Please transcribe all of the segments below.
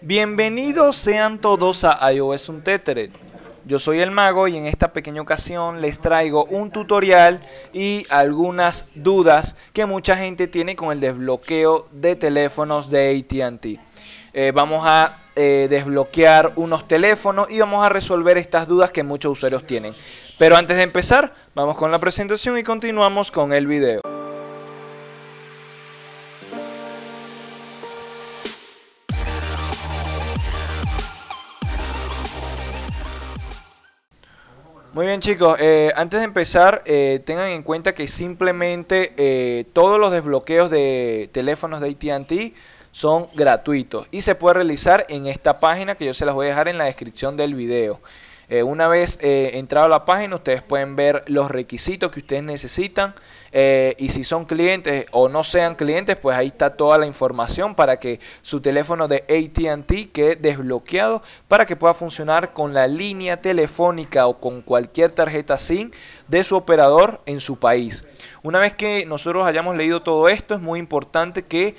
Bienvenidos sean todos a iOS Untethered. Yo soy el mago y en esta pequeña ocasión les traigo un tutorial y algunas dudas que mucha gente tiene con el desbloqueo de teléfonos de ATT. Eh, vamos a eh, desbloquear unos teléfonos y vamos a resolver estas dudas que muchos usuarios tienen. Pero antes de empezar, vamos con la presentación y continuamos con el video. Muy bien chicos, eh, antes de empezar, eh, tengan en cuenta que simplemente eh, todos los desbloqueos de teléfonos de ATT son gratuitos y se puede realizar en esta página que yo se las voy a dejar en la descripción del video. Eh, una vez eh, entrado a la página, ustedes pueden ver los requisitos que ustedes necesitan eh, y si son clientes o no sean clientes, pues ahí está toda la información para que su teléfono de ATT quede desbloqueado para que pueda funcionar con la línea telefónica o con cualquier tarjeta SIM de su operador en su país. Una vez que nosotros hayamos leído todo esto, es muy importante que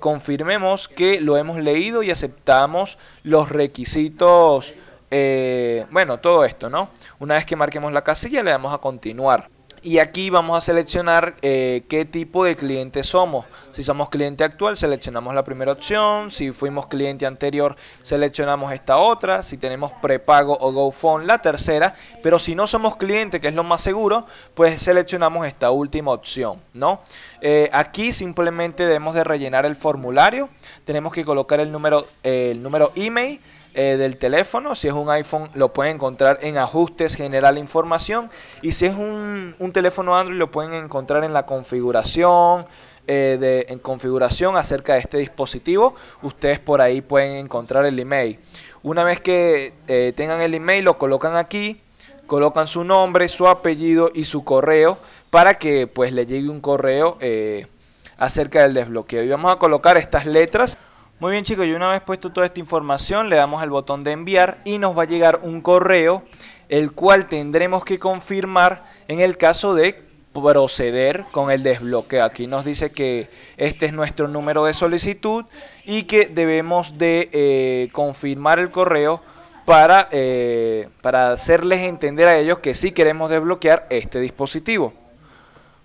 confirmemos que lo hemos leído y aceptamos los requisitos eh, bueno, todo esto, ¿no? Una vez que marquemos la casilla le damos a continuar. Y aquí vamos a seleccionar eh, qué tipo de cliente somos. Si somos cliente actual, seleccionamos la primera opción. Si fuimos cliente anterior, seleccionamos esta otra. Si tenemos prepago o GoFone, la tercera. Pero si no somos cliente, que es lo más seguro, pues seleccionamos esta última opción, ¿no? Eh, aquí simplemente debemos de rellenar el formulario. Tenemos que colocar el número, el número email eh, del teléfono. Si es un iPhone, lo pueden encontrar en ajustes, general información. Y si es un, teléfono Android, lo pueden encontrar en la configuración. Eh, de, en configuración acerca de este dispositivo, ustedes por ahí pueden encontrar el email. Una vez que eh, tengan el email, lo colocan aquí, colocan su nombre, su apellido y su correo para que pues le llegue un correo acerca del desbloqueo. Y vamos a colocar estas letras. Muy bien chicos, y una vez puesto toda esta información, le damos al botón de enviar y nos va a llegar un correo, el cual tendremos que confirmar en el caso de proceder con el desbloqueo. Aquí nos dice que este es nuestro número de solicitud y que debemos de eh, confirmar el correo para, eh, para hacerles entender a ellos que sí queremos desbloquear este dispositivo.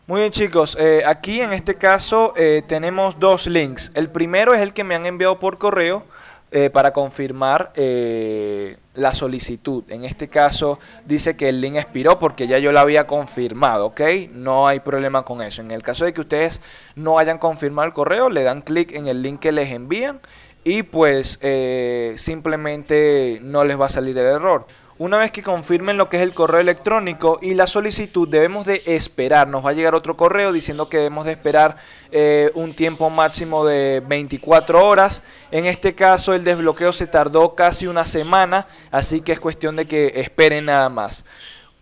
Muy bien chicos, eh, aquí en este caso eh, tenemos dos links. El primero es el que me han enviado por correo eh, para confirmar la solicitud. En este caso dice que el link expiró porque ya yo lo había confirmado, ¿ok? No hay problema con eso. En el caso de que ustedes no hayan confirmado el correo, le dan clic en el link que les envían y pues eh, simplemente no les va a salir el error. Una vez que confirmen lo que es el correo electrónico y la solicitud, debemos de esperar. Nos va a llegar otro correo diciendo que debemos de esperar eh, un tiempo máximo de 24 horas. En este caso, el desbloqueo se tardó casi una semana, así que es cuestión de que esperen nada más.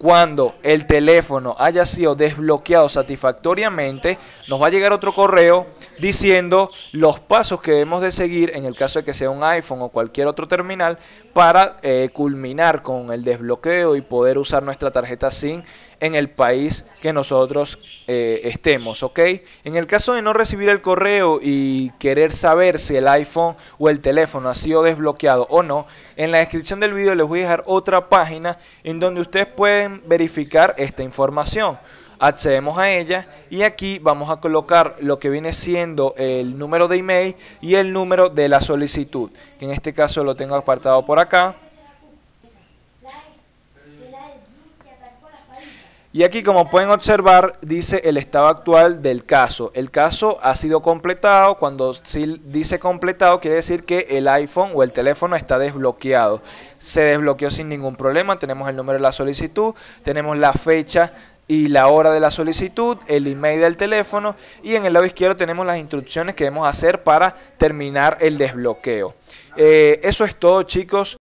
Cuando el teléfono haya sido desbloqueado satisfactoriamente, nos va a llegar otro correo diciendo los pasos que debemos de seguir en el caso de que sea un iPhone o cualquier otro terminal para eh, culminar con el desbloqueo y poder usar nuestra tarjeta SIM en el país que nosotros eh, estemos, ¿ok? En el caso de no recibir el correo y querer saber si el iPhone o el teléfono ha sido desbloqueado o no, en la descripción del video les voy a dejar otra página en donde ustedes pueden verificar esta información. Accedemos a ella y aquí vamos a colocar lo que viene siendo el número de email y el número de la solicitud, que en este caso lo tengo apartado por acá. Y aquí como pueden observar dice el estado actual del caso. El caso ha sido completado. Cuando dice completado quiere decir que el iPhone o el teléfono está desbloqueado. Se desbloqueó sin ningún problema. Tenemos el número de la solicitud, tenemos la fecha y la hora de la solicitud, el email del teléfono y en el lado izquierdo tenemos las instrucciones que debemos hacer para terminar el desbloqueo. Eh, eso es todo chicos.